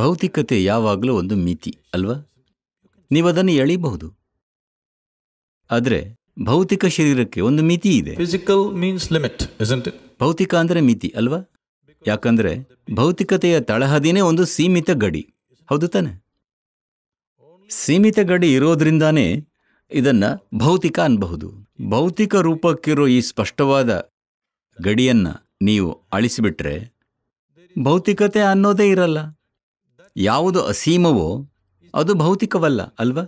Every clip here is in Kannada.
ಭೌತಿಕತೆ ಯಾವಾಗಲೂ ಒಂದು ಮಿತಿ ಅಲ್ವಾ ನೀವು ಅದನ್ನು ಎಳಿಬಹುದು ಆದರೆ ಭೌತಿಕ ಶರೀರಕ್ಕೆ ಒಂದು ಮಿತಿ ಇದೆ ಫಿಸಿಕಲ್ ಮೀನ್ಸ್ ಲಿಮಿಟ್ ಭೌತಿಕ ಅಂದರೆ ಮಿತಿ ಅಲ್ವಾ ಯಾಕಂದರೆ ಭೌತಿಕತೆಯ ತಳಹದಿನೇ ಒಂದು ಸೀಮಿತ ಗಡಿ ಹೌದು ತಾನೆ ಸೀಮಿತ ಗಡಿ ಇರೋದ್ರಿಂದಾನೇ ಇದನ್ನ ಭೌತಿಕ ಅನ್ಬಹುದು ಭೌತಿಕ ರೂಪಕ್ಕಿರೋ ಈ ಸ್ಪಷ್ಟವಾದ ಗಡಿಯನ್ನು ನೀವು ಅಳಿಸಿಬಿಟ್ರೆ ಭೌತಿಕತೆ ಅನ್ನೋದೇ ಇರಲ್ಲ ಯಾವುದು ಅಸೀಮವೋ ಅದು ಭೌತಿಕವಲ್ಲ ಅಲ್ವಾ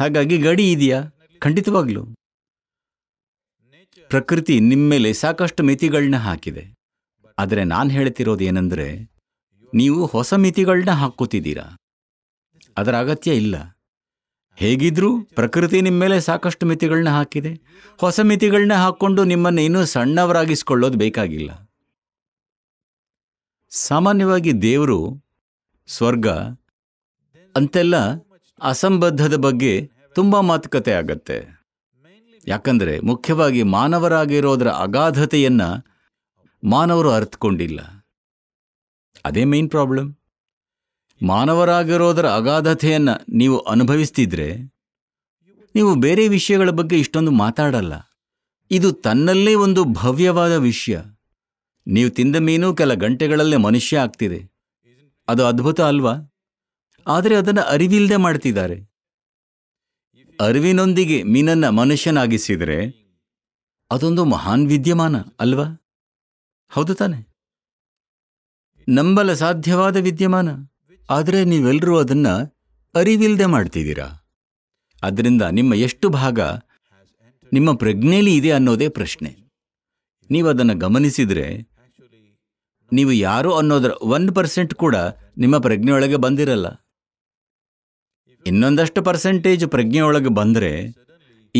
ಹಾಗಾಗಿ ಗಡಿ ಇದೆಯಾ ಖಂಡಿತವಾಗ್ಲು ಪ್ರಕೃತಿ ನಿಮ್ಮ ಮೇಲೆ ಸಾಕಷ್ಟು ಮಿತಿಗಳನ್ನ ಹಾಕಿದೆ ಆದರೆ ನಾನು ಹೇಳ್ತಿರೋದು ಏನಂದರೆ ನೀವು ಹೊಸ ಮಿತಿಗಳನ್ನ ಹಾಕುತ್ತಿದ್ದೀರಾ ಅದರ ಅಗತ್ಯ ಇಲ್ಲ ಹೇಗಿದ್ರೂ ಪ್ರಕೃತಿ ನಿಮ್ಮ ಮೇಲೆ ಸಾಕಷ್ಟು ಮಿತಿಗಳನ್ನ ಹಾಕಿದೆ ಹೊಸ ಮಿತಿಗಳನ್ನ ಹಾಕ್ಕೊಂಡು ನಿಮ್ಮನ್ನು ಇನ್ನೂ ಸಣ್ಣವರಾಗಿಸ್ಕೊಳ್ಳೋದು ಬೇಕಾಗಿಲ್ಲ ಸಾಮಾನ್ಯವಾಗಿ ದೇವರು ಸ್ವರ್ಗ ಅಂತೆಲ್ಲ ಅಸಂಬದ್ಧದ ಬಗ್ಗೆ ತುಂಬ ಮಾತುಕತೆ ಆಗತ್ತೆ ಯಾಕಂದರೆ ಮುಖ್ಯವಾಗಿ ಮಾನವರಾಗಿರೋದರ ಅಗಾಧತೆಯನ್ನು ಮಾನವರು ಅರ್ಥಕೊಂಡಿಲ್ಲ ಅದೇ ಮೇನ್ ಪ್ರಾಬ್ಲಮ್ ಮಾನವರಾಗಿರೋದರ ಅಗಾಧತೆಯನ್ನು ನೀವು ಅನುಭವಿಸ್ತಿದ್ರೆ ನೀವು ಬೇರೆ ವಿಷಯಗಳ ಬಗ್ಗೆ ಇಷ್ಟೊಂದು ಮಾತಾಡಲ್ಲ ಇದು ತನ್ನಲ್ಲೇ ಒಂದು ಭವ್ಯವಾದ ವಿಷಯ ನೀವು ತಿಂದ ಮೀನು ಕೆಲ ಗಂಟೆಗಳಲ್ಲೇ ಮನುಷ್ಯ ಆಗ್ತಿದೆ ಅದು ಅದ್ಭುತ ಅಲ್ವಾ ಆದರೆ ಅದನ್ನು ಅರಿವಿಲ್ಲದೆ ಮಾಡ್ತಿದ್ದಾರೆ ಅರಿವಿನೊಂದಿಗೆ ಮೀನನ್ನ ಮನುಷ್ಯನಾಗಿಸಿದರೆ ಅದೊಂದು ಮಹಾನ್ ವಿದ್ಯಮಾನ ಅಲ್ವಾ ಹೌದು ತಾನೆ ನಂಬಲ ಸಾಧ್ಯವಾದ ವಿದ್ಯಮಾನ ಆದರೆ ನೀವೆಲ್ಲರೂ ಅದನ್ನ ಅರಿವಿಲ್ಲದೆ ಮಾಡ್ತಿದ್ದೀರಾ ಅದರಿಂದ ನಿಮ್ಮ ಎಷ್ಟು ಭಾಗ ನಿಮ್ಮ ಪ್ರಜ್ಞೆಯಲ್ಲಿ ಇದೆ ಅನ್ನೋದೇ ಪ್ರಶ್ನೆ ನೀವು ಅದನ್ನು ಗಮನಿಸಿದರೆ ನೀವು ಯಾರು ಅನ್ನೋದ್ರ ಒನ್ ಪರ್ಸೆಂಟ್ ಕೂಡ ನಿಮ್ಮ ಪ್ರಜ್ಞೆಯೊಳಗೆ ಬಂದಿರಲ್ಲ ಇನ್ನೊಂದಷ್ಟು ಪರ್ಸೆಂಟೇಜ್ ಪ್ರಜ್ಞೆಯೊಳಗೆ ಬಂದರೆ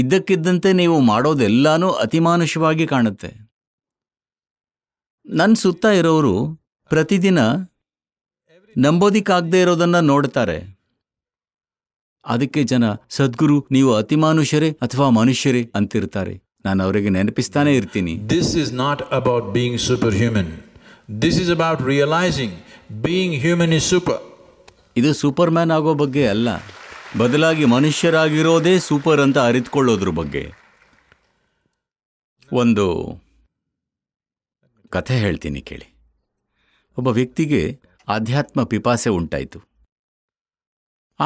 ಇದ್ದಕ್ಕಿದ್ದಂತೆ ನೀವು ಮಾಡೋದೆಲ್ಲಾನು ಅತಿಮಾನುಷವಾಗಿ ಕಾಣುತ್ತೆ ನನ್ನ ಸುತ್ತ ಇರೋರು ಪ್ರತಿದಿನ ನಂಬೋದಿಕ್ಕಾಗದೇ ಇರೋದನ್ನ ನೋಡ್ತಾರೆ ಅದಕ್ಕೆ ಜನ ಸದ್ಗುರು ನೀವು ಅತಿಮಾನುಷ್ಯರೇ ಅಥವಾ ಮನುಷ್ಯರೇ ಅಂತಿರ್ತಾರೆ ನಾನು ಅವರಿಗೆ ನೆನಪಿಸ್ತಾನೆ ಇರ್ತೀನಿ this is not about being superhuman this is about realising being human is super ಇದು ಸೂಪರ್ ಮ್ಯಾನ್ ಆಗೋ ಬಗ್ಗೆ ಅಲ್ಲ ಬದಲಾಗಿ ಮನುಷ್ಯರಾಗಿರೋದೇ ಸೂಪರ್ ಅಂತ ಅರಿತುಕೊಳ್ಳೋದ್ರ ಬಗ್ಗೆ ಒಂದು ಕಥೆ ಹೇಳ್ತೀನಿ ಕೇಳಿ ಒಬ್ಬ ವ್ಯಕ್ತಿಗೆ ಆಧ್ಯಾತ್ಮ ಪಿಪಾಸೆ ಉಂಟಾಯಿತು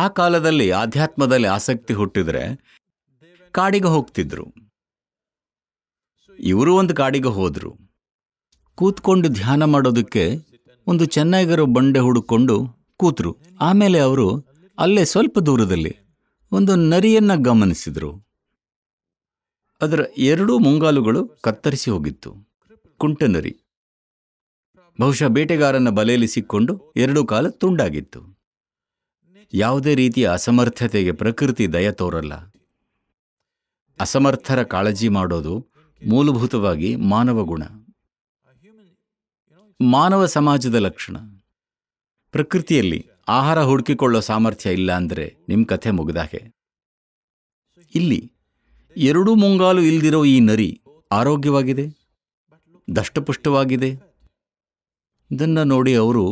ಆ ಕಾಲದಲ್ಲಿ ಆಧ್ಯಾತ್ಮದಲ್ಲಿ ಆಸಕ್ತಿ ಹುಟ್ಟಿದ್ರೆ ಕಾಡಿಗೆ ಹೋಗ್ತಿದ್ರು ಇವರು ಒಂದು ಕಾಡಿಗೆ ಹೋದರು ಕೂತ್ಕೊಂಡು ಧ್ಯಾನ ಮಾಡೋದಕ್ಕೆ ಒಂದು ಚೆನ್ನಾಗಿರೋ ಬಂಡೆ ಹುಡುಕೊಂಡು ಕೂತರು ಆಮೇಲೆ ಅವರು ಅಲ್ಲೇ ಸ್ವಲ್ಪ ದೂರದಲ್ಲಿ ಒಂದು ನರಿಯನ್ನು ಗಮನಿಸಿದರು ಅದರ ಎರಡೂ ಮುಂಗಾಲುಗಳು ಕತ್ತರಿಸಿ ಹೋಗಿತ್ತು ಕುಂಟ ನರಿ ಬಹುಶಃ ಬೇಟೆಗಾರನ ಬಲೆಯಲ್ಲಿ ಸಿಕ್ಕೊಂಡು ಎರಡೂ ಕಾಲ ತುಂಡಾಗಿತ್ತು ಯಾವುದೇ ರೀತಿಯ ಅಸಮರ್ಥತೆಗೆ ಪ್ರಕೃತಿ ದಯ ತೋರಲ್ಲ ಅಸಮರ್ಥರ ಕಾಳಜಿ ಮಾಡೋದು ಮೂಲಭೂತವಾಗಿ ಮಾನವ ಗುಣ ಮಾನವ ಸಮಾಜದ ಲಕ್ಷಣ ಪ್ರಕೃತಿಯಲ್ಲಿ ಆಹಾರ ಹುಡುಕಿಕೊಳ್ಳೋ ಸಾಮರ್ಥ್ಯ ಇಲ್ಲ ಅಂದರೆ ನಿಮ್ಮ ಕಥೆ ಮುಗಿದಾಗೆ ಇಲ್ಲಿ ಎರಡೂ ಮುಂಗಾಲು ಇಲ್ದಿರೋ ಈ ನರಿ ಆರೋಗ್ಯವಾಗಿದೆ ದಷ್ಟಪುಷ್ಟವಾಗಿದೆ ಇದನ್ನು ನೋಡಿ ಅವರು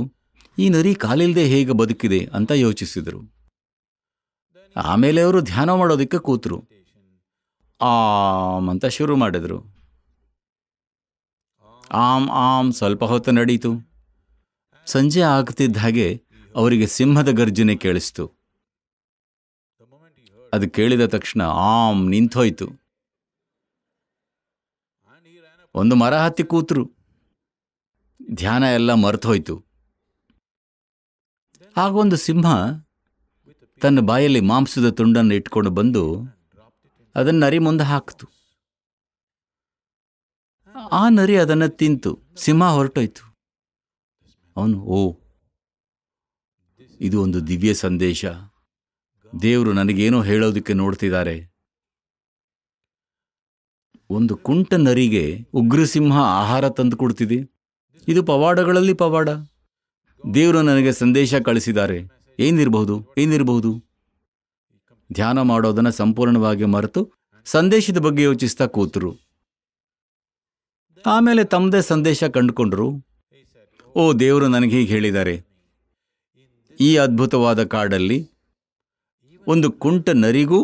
ಈ ನರಿ ಕಾಲಿಲ್ಲದೆ ಹೇಗೆ ಬದುಕಿದೆ ಅಂತ ಯೋಚಿಸಿದರು ಆಮೇಲೆ ಅವರು ಧ್ಯಾನ ಮಾಡೋದಕ್ಕೆ ಕೂತರು ಆಮ್ ಅಂತ ಶುರು ಮಾಡಿದರು ಆಮ್ ಆಮ್ ಸ್ವಲ್ಪ ಹೊತ್ತು ನಡೀತು ಸಂಜೆ ಆಗ್ತಿದ್ದ ಹಾಗೆ ಅವರಿಗೆ ಸಿಂಹದ ಗರ್ಜನೆ ಕೇಳಿಸ್ತು ಅದು ಕೇಳಿದ ತಕ್ಷಣ ಆಮ್ ನಿಂತೋಯ್ತು ಒಂದು ಮರ ಹತ್ತಿ ಕೂತರು ಧ್ಯಾನ ಎಲ್ಲ ಮರೆತೋಯ್ತು ಆಗೊಂದು ಸಿಂಹ ತನ್ನ ಬಾಯಲ್ಲಿ ಮಾಂಸದ ತುಂಡನ್ನು ಇಟ್ಕೊಂಡು ಬಂದು ಅದನ್ನು ಅರಿ ಮುಂದೆ ಹಾಕ್ತು ಆ ನರಿ ಅದನ್ನು ತಿಂತು ಸಿಂಹ ಹೊರಟೋಯ್ತು ಅವನು ಓ ಇದು ಒಂದು ದಿವ್ಯ ಸಂದೇಶ ದೇವರು ನನಗೇನೋ ಹೇಳೋದಕ್ಕೆ ನೋಡ್ತಿದ್ದಾರೆ ಒಂದು ಕುಂಟ ನರಿಗೆ ಉಗ್ರ ಸಿಂಹ ಆಹಾರ ತಂದು ಕೊಡ್ತಿದೆ ಇದು ಪವಾಡಗಳಲ್ಲಿ ಪವಾಡ ದೇವರು ನನಗೆ ಸಂದೇಶ ಕಳಿಸಿದ್ದಾರೆ ಏನಿರಬಹುದು ಏನಿರಬಹುದು ಧ್ಯಾನ ಮಾಡೋದನ್ನು ಸಂಪೂರ್ಣವಾಗಿ ಮರೆತು ಸಂದೇಶದ ಬಗ್ಗೆ ಯೋಚಿಸ್ತಾ ಕೂತರು ಆಮೇಲೆ ತಮ್ಮದೇ ಸಂದೇಶ ಕಂಡುಕೊಂಡ್ರು ಓ ದೇವರು ನನಗೆ ಹೀಗೆ ಹೇಳಿದ್ದಾರೆ ಈ ಅದ್ಭುತವಾದ ಕಾಡಲ್ಲಿ ಒಂದು ಕುಂಟ ನರಿಗೂ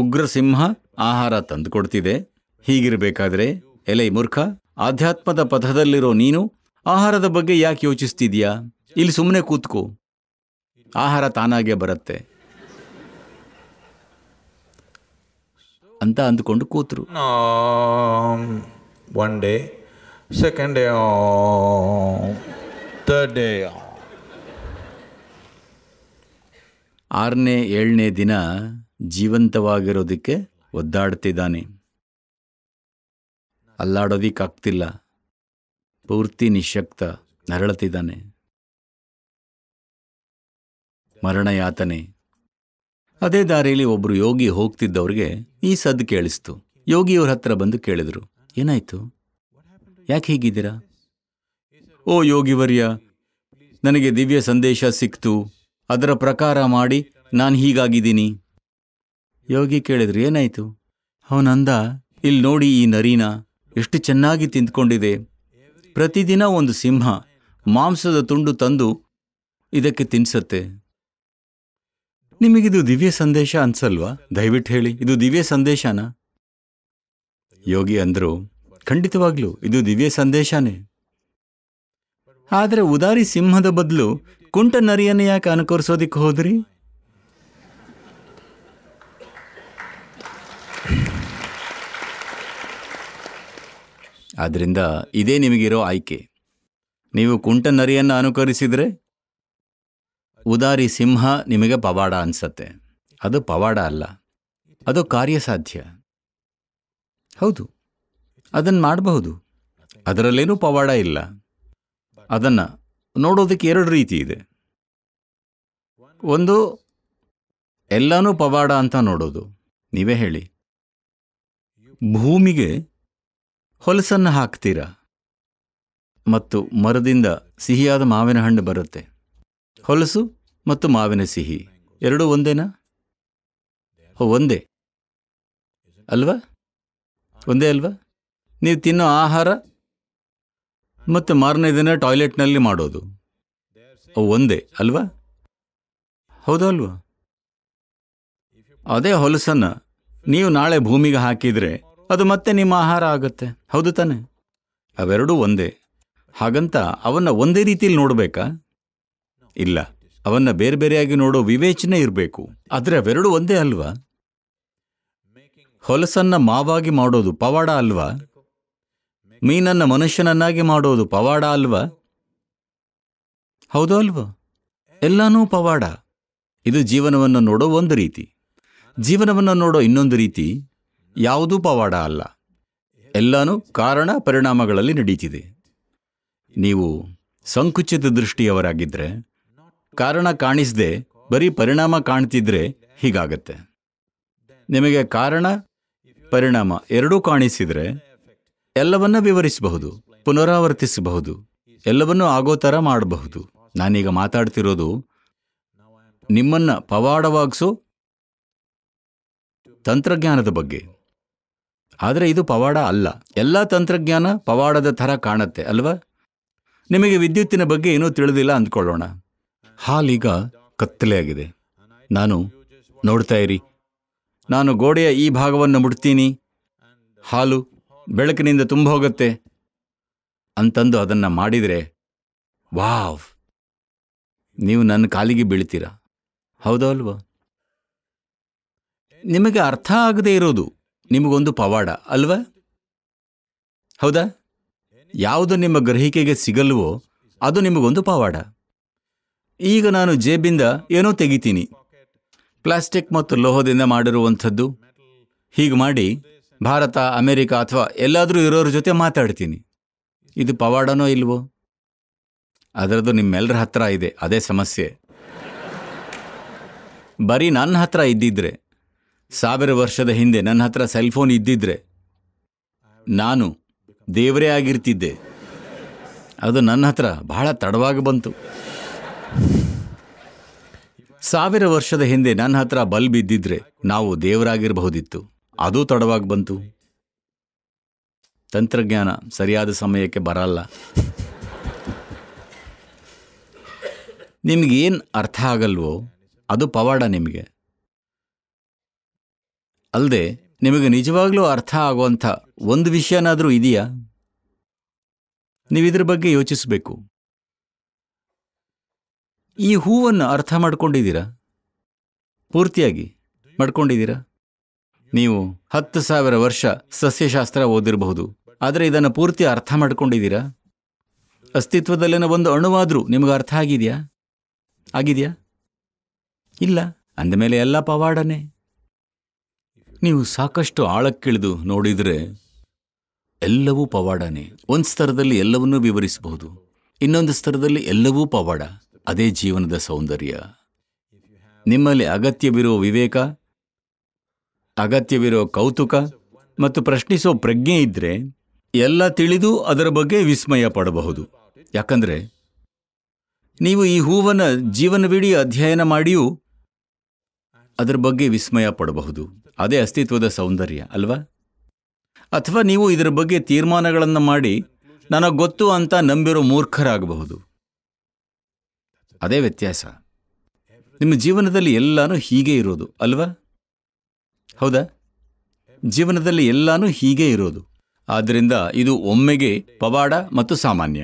ಉಗ್ರಸಿಂಹ ಆಹಾರ ತಂದು ಕೊಡ್ತಿದೆ ಹೀಗಿರಬೇಕಾದ್ರೆ ಎಲೆ ಮೂರ್ಖ ಆಧ್ಯಾತ್ಮದ ಪಥದಲ್ಲಿರೋ ನೀನು ಆಹಾರದ ಬಗ್ಗೆ ಯಾಕೆ ಯೋಚಿಸ್ತಿದ್ಯಾ ಇಲ್ಲಿ ಸುಮ್ಮನೆ ಕೂತ್ಕೋ ಆಹಾರ ತಾನಾಗೆ ಬರುತ್ತೆ ಅಂತ ಅಂದುಕೊಂಡು ಕೂತರು One day, second day, oh, third oh. ಆರನೇ ಏಳನೇ ದಿನ ಜೀವಂತವಾಗಿರೋದಕ್ಕೆ ಒದ್ದಾಡ್ತಿದ್ದಾನೆ ಅಲ್ಲಾಡೋದಿಕ್ಕಾಗ್ತಿಲ್ಲ ಪೂರ್ತಿ ನಿಶಕ್ತ ನರಳತಿದ್ದಾನೆ ಮರಣಯಾತನೆ ಅದೇ ದಾರಿಯಲ್ಲಿ ಒಬ್ಬರು ಯೋಗಿ ಹೋಗ್ತಿದ್ದವ್ರಿಗೆ ಈ ಸದ್ದು ಕೇಳಿಸ್ತು ಯೋಗಿಯವ್ರ ಹತ್ರ ಬಂದು ಕೇಳಿದರು ಏನಾಯಿತು ಯಾಕೆ ಹೀಗಿದ್ದೀರಾ ಓ ಯೋಗಿವರ್ಯ ನನಗೆ ದಿವ್ಯ ಸಂದೇಶ ಸಿಕ್ತು ಅದರ ಪ್ರಕಾರ ಮಾಡಿ ನಾನು ಹೀಗಾಗಿದ್ದೀನಿ ಯೋಗಿ ಕೇಳಿದ್ರು ಏನಾಯಿತು ಅವನಂದ ಇಲ್ಲಿ ನೋಡಿ ಈ ನರೀನ ಎಷ್ಟು ಚೆನ್ನಾಗಿ ತಿಂದ್ಕೊಂಡಿದೆ ಪ್ರತಿದಿನ ಒಂದು ಸಿಂಹ ಮಾಂಸದ ತುಂಡು ತಂದು ಇದಕ್ಕೆ ತಿನ್ಸತ್ತೆ ನಿಮಗಿದು ದಿವ್ಯ ಸಂದೇಶ ಅನ್ಸಲ್ವಾ ದಯವಿಟ್ಟು ಹೇಳಿ ಇದು ದಿವ್ಯ ಸಂದೇಶನಾ ಯೋಗಿ ಅಂದರು ಖಂಡಿತವಾಗ್ಲೂ ಇದು ದಿವ್ಯ ಸಂದೇಶನೇ ಆದರೆ ಉದಾರಿ ಸಿಂಹದ ಬದಲು ಕುಂಟ ನರಿಯನ್ನು ಯಾಕೆ ಅನುಕರಿಸೋದಿಕ್ಕೆ ಹೋದ್ರಿ ಆದ್ದರಿಂದ ಇದೇ ನಿಮಗಿರೋ ಆಯ್ಕೆ ನೀವು ಕುಂಟ ನರಿಯನ್ನು ಅನುಕರಿಸಿದ್ರೆ ಉದಾರಿ ಸಿಂಹ ನಿಮಗೆ ಪವಾಡ ಅನ್ಸತ್ತೆ ಅದು ಪವಾಡ ಅಲ್ಲ ಅದು ಕಾರ್ಯಸಾಧ್ಯ ಹೌದು ಅದನ್ನು ಮಾಡಬಹುದು ಅದರಲ್ಲೇನೂ ಪವಾಡ ಇಲ್ಲ ಅದನ್ನು ನೋಡೋದಕ್ಕೆ ಎರಡು ರೀತಿ ಇದೆ ಒಂದು ಎಲ್ಲನೂ ಪವಾಡ ಅಂತ ನೋಡೋದು ನೀವೇ ಹೇಳಿ ಭೂಮಿಗೆ ಹೊಲಸನ್ನು ಹಾಕ್ತೀರ ಮತ್ತು ಮರದಿಂದ ಸಿಹಿಯಾದ ಮಾವಿನ ಹಣ್ಣು ಬರುತ್ತೆ ಹೊಲಸು ಮತ್ತು ಮಾವಿನ ಸಿಹಿ ಎರಡೂ ಒಂದೇನಾ ಒಂದೇ ಅಲ್ವಾ ಒಂದೇ ಅಲ್ವಾ ನೀವು ತಿನ್ನೋ ಆಹಾರ ಮತ್ತು ಮಾರನೇ ದಿನ ಟಾಯ್ಲೆಟ್ನಲ್ಲಿ ಮಾಡೋದು ಅವು ಒಂದೇ ಅಲ್ವಾ ಹೌದಾ ಅಲ್ವಾ ಅದೇ ಹೊಲಸನ್ನು ನೀವು ನಾಳೆ ಭೂಮಿಗೆ ಹಾಕಿದರೆ ಅದು ಮತ್ತೆ ನಿಮ್ಮ ಆಹಾರ ಆಗುತ್ತೆ ಹೌದು ತಾನೆ ಅವೆರಡೂ ಒಂದೇ ಹಾಗಂತ ಅವನ್ನ ಒಂದೇ ರೀತಿಯಲ್ಲಿ ನೋಡಬೇಕಾ ಇಲ್ಲ ಅವನ್ನ ಬೇರೆ ಬೇರೆಯಾಗಿ ನೋಡೋ ವಿವೇಚನೆ ಇರಬೇಕು ಆದರೆ ಅವೆರಡೂ ಒಂದೇ ಅಲ್ವಾ ಹೊಲಸನ್ನ ಮಾವಾಗಿ ಮಾಡೋದು ಪವಾಡ ಅಲ್ವಾ ಮೀನನ್ನ ಮನುಷ್ಯನನ್ನಾಗಿ ಮಾಡೋದು ಪವಾಡ ಅಲ್ವಾ ಹೌದೋ ಅಲ್ವಾ ಎಲ್ಲಾನೂ ಪವಾಡ ಇದು ಜೀವನವನ್ನು ನೋಡೋ ಒಂದು ರೀತಿ ಜೀವನವನ್ನು ನೋಡೋ ಇನ್ನೊಂದು ರೀತಿ ಯಾವುದೂ ಪವಾಡ ಅಲ್ಲ ಎಲ್ಲಾನೂ ಕಾರಣ ಪರಿಣಾಮಗಳಲ್ಲಿ ನಡೀತಿದೆ ನೀವು ಸಂಕುಚಿತ ದೃಷ್ಟಿಯವರಾಗಿದ್ದರೆ ಕಾರಣ ಕಾಣಿಸದೆ ಬರೀ ಪರಿಣಾಮ ಕಾಣ್ತಿದ್ರೆ ಹೀಗಾಗತ್ತೆ ನಿಮಗೆ ಕಾರಣ ಪರಿಣಾಮ ಎರಡೂ ಕಾಣಿಸಿದರೆ ಎಲ್ಲವನ್ನ ವಿವರಿಸಬಹುದು ಪುನರಾವರ್ತಿಸಬಹುದು ಎಲ್ಲವನ್ನೂ ಆಗೋ ಥರ ಮಾಡಬಹುದು ನಾನೀಗ ಮಾತಾಡ್ತಿರೋದು ನಿಮ್ಮನ್ನ ಪವಾಡವಾಗಿಸೋ ತಂತ್ರಜ್ಞಾನದ ಬಗ್ಗೆ ಆದರೆ ಇದು ಪವಾಡ ಅಲ್ಲ ಎಲ್ಲ ತಂತ್ರಜ್ಞಾನ ಪವಾಡದ ಥರ ಕಾಣತ್ತೆ ಅಲ್ವಾ ನಿಮಗೆ ವಿದ್ಯುತ್ತಿನ ಬಗ್ಗೆ ಏನೂ ತಿಳಿದಿಲ್ಲ ಅಂದ್ಕೊಳ್ಳೋಣ ಹಾಲೀಗ ಕತ್ತಲೆ ಆಗಿದೆ ನಾನು ನೋಡ್ತಾ ಇರಿ ನಾನು ಗೋಡೆಯ ಈ ಭಾಗವನ್ನು ಮುಡ್ತೀನಿ ಹಾಲು ಬೆಳಕಿನಿಂದ ತುಂಬ ಹೋಗುತ್ತೆ ಅಂತಂದು ಅದನ್ನು ಮಾಡಿದರೆ ವಾವ್ ನೀವು ನನ್ನ ಕಾಲಿಗೆ ಬೀಳ್ತೀರಾ ಹೌದಾ ನಿಮಗೆ ಅರ್ಥ ಆಗದೇ ಇರೋದು ನಿಮಗೊಂದು ಪವಾಡ ಅಲ್ವಾ ಹೌದಾ ಯಾವುದು ನಿಮ್ಮ ಗ್ರಹಿಕೆಗೆ ಸಿಗಲ್ವೋ ಅದು ನಿಮಗೊಂದು ಪವಾಡ ಈಗ ನಾನು ಜೇಬಿಂದ ಏನೋ ತೆಗಿತೀನಿ ಪ್ಲಾಸ್ಟಿಕ್ ಮತ್ತು ಲೋಹದಿಂದ ಮಾಡಿರುವಂಥದ್ದು ಹೀಗೆ ಮಾಡಿ ಭಾರತ ಅಮೆರಿಕ ಅಥವಾ ಎಲ್ಲಾದರೂ ಇರೋರ ಜೊತೆ ಮಾತಾಡ್ತೀನಿ ಇದು ಪವಾಡನೋ ಇಲ್ವೋ ಅದರದ್ದು ನಿಮ್ಮೆಲ್ಲರ ಹತ್ರ ಇದೆ ಅದೇ ಸಮಸ್ಯೆ ಬರೀ ನನ್ನ ಹತ್ರ ಇದ್ದಿದ್ರೆ ಸಾವಿರ ವರ್ಷದ ಹಿಂದೆ ನನ್ನ ಹತ್ರ ಸೆಲ್ ಫೋನ್ ಇದ್ದಿದ್ರೆ ನಾನು ದೇವರೇ ಆಗಿರ್ತಿದ್ದೆ ಅದು ನನ್ನ ಹತ್ರ ಬಹಳ ತಡವಾಗಿ ಬಂತು ಸಾವಿರ ವರ್ಷದ ಹಿಂದೆ ನನ್ನ ಹತ್ರ ಬಲ್ಬ್ ಬಿದ್ದಿದ್ರೆ ನಾವು ದೇವರಾಗಿರಬಹುದಿತ್ತು ಅದು ತಡವಾಗಿ ಬಂತು ತಂತ್ರಜ್ಞಾನ ಸರಿಯಾದ ಸಮಯಕ್ಕೆ ಬರಲ್ಲ ನಿಮಗೇನು ಅರ್ಥ ಆಗಲ್ವೋ ಅದು ಪವಾಡ ನಿಮಗೆ ಅಲ್ಲದೆ ನಿಮಗೆ ನಿಜವಾಗ್ಲೂ ಅರ್ಥ ಆಗುವಂಥ ಒಂದು ವಿಷಯನಾದರೂ ಇದೆಯಾ ನೀವು ಇದ್ರ ಬಗ್ಗೆ ಯೋಚಿಸಬೇಕು ಈ ಹೂವನ್ನು ಅರ್ಥ ಮಾಡ್ಕೊಂಡಿದ್ದೀರಾ ಪೂರ್ತಿಯಾಗಿ ಮಾಡ್ಕೊಂಡಿದ್ದೀರಾ ನೀವು ಹತ್ತು ಸಾವಿರ ವರ್ಷ ಸಸ್ಯಶಾಸ್ತ್ರ ಓದಿರಬಹುದು ಆದರೆ ಇದನ್ನು ಪೂರ್ತಿ ಅರ್ಥ ಮಾಡ್ಕೊಂಡಿದ್ದೀರಾ ಅಸ್ತಿತ್ವದಲ್ಲಿನ ಒಂದು ಅಣುವಾದರೂ ನಿಮಗೆ ಅರ್ಥ ಆಗಿದೆಯಾ ಆಗಿದೆಯಾ ಇಲ್ಲ ಅಂದಮೇಲೆ ಎಲ್ಲ ಪವಾಡನೆ ನೀವು ಸಾಕಷ್ಟು ಆಳಕ್ಕಿಳಿದು ನೋಡಿದರೆ ಎಲ್ಲವೂ ಪವಾಡನೆ ಒಂದು ಸ್ತರದಲ್ಲಿ ಎಲ್ಲವನ್ನೂ ವಿವರಿಸಬಹುದು ಇನ್ನೊಂದು ಸ್ತರದಲ್ಲಿ ಎಲ್ಲವೂ ಪವಾಡ ಅದೇ ಜೀವನದ ಸೌಂದರ್ಯ ನಿಮ್ಮಲ್ಲಿ ಅಗತ್ಯವಿರೋ ವಿವೇಕ ಅಗತ್ಯವಿರೋ ಕೌತುಕ ಮತ್ತು ಪ್ರಶ್ನಿಸೋ ಪ್ರಜ್ಞೆ ಇದ್ದರೆ ಎಲ್ಲ ತಿಳಿದು ಅದರ ಬಗ್ಗೆ ವಿಸ್ಮಯ ಪಡಬಹುದು ಯಾಕಂದರೆ ನೀವು ಈ ಹೂವನ್ನು ಜೀವನವಿಡೀ ಅಧ್ಯಯನ ಮಾಡಿಯೂ ಅದರ ಬಗ್ಗೆ ವಿಸ್ಮಯ ಪಡಬಹುದು ಅದೇ ಅಸ್ತಿತ್ವದ ಸೌಂದರ್ಯ ಅಲ್ವಾ ಅಥವಾ ನೀವು ಇದರ ಬಗ್ಗೆ ತೀರ್ಮಾನಗಳನ್ನು ಮಾಡಿ ನನಗೆ ಗೊತ್ತು ಅಂತ ನಂಬಿರೋ ಮೂರ್ಖರಾಗಬಹುದು ಅದೇ ವ್ಯತ್ಯಾಸ ನಿಮ್ಮ ಜೀವನದಲ್ಲಿ ಎಲ್ಲಾನು ಹೀಗೆ ಇರೋದು ಅಲ್ವಾ ಹೌದಾ ಜೀವನದಲ್ಲಿ ಎಲ್ಲಾನು ಹೀಗೆ ಇರೋದು ಆದ್ದರಿಂದ ಇದು ಒಮ್ಮೆಗೆ ಪವಾಡ ಮತ್ತು ಸಾಮಾನ್ಯ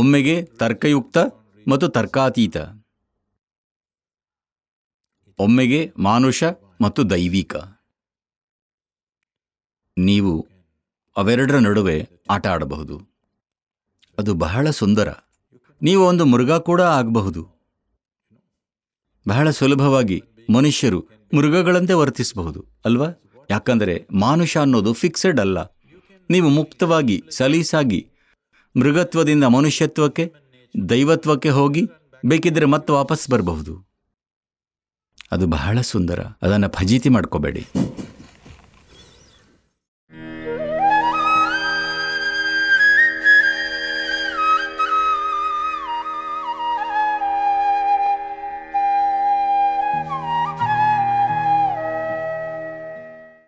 ಒಮ್ಮೆಗೆ ತರ್ಕಯುಕ್ತ ಮತ್ತು ತರ್ಕಾತೀತ ಒಮ್ಮೆಗೆ ಮಾನುಷ ಮತ್ತು ದೈವಿಕ ನೀವು ಅವೆರಡರ ನಡುವೆ ಆಟ ಆಡಬಹುದು ಅದು ಬಹಳ ಸುಂದರ ನೀವು ಒಂದು ಮೃಗ ಕೂಡ ಆಗಬಹುದು ಬಹಳ ಸುಲಭವಾಗಿ ಮನುಷ್ಯರು ಮೃಗಗಳಂತೆ ವರ್ತಿಸಬಹುದು ಅಲ್ವಾ ಯಾಕಂದರೆ ಮಾನುಷ ಅನ್ನೋದು ಫಿಕ್ಸೆಡ್ ಅಲ್ಲ ನೀವು ಮುಕ್ತವಾಗಿ ಸಲೀಸಾಗಿ ಮೃಗತ್ವದಿಂದ ಮನುಷ್ಯತ್ವಕ್ಕೆ ದೈವತ್ವಕ್ಕೆ ಹೋಗಿ ಬೇಕಿದ್ರೆ ಮತ್ತೆ ವಾಪಸ್ ಬರಬಹುದು ಅದು ಬಹಳ ಸುಂದರ ಅದನ್ನು ಫಜೀತಿ ಮಾಡ್ಕೋಬೇಡಿ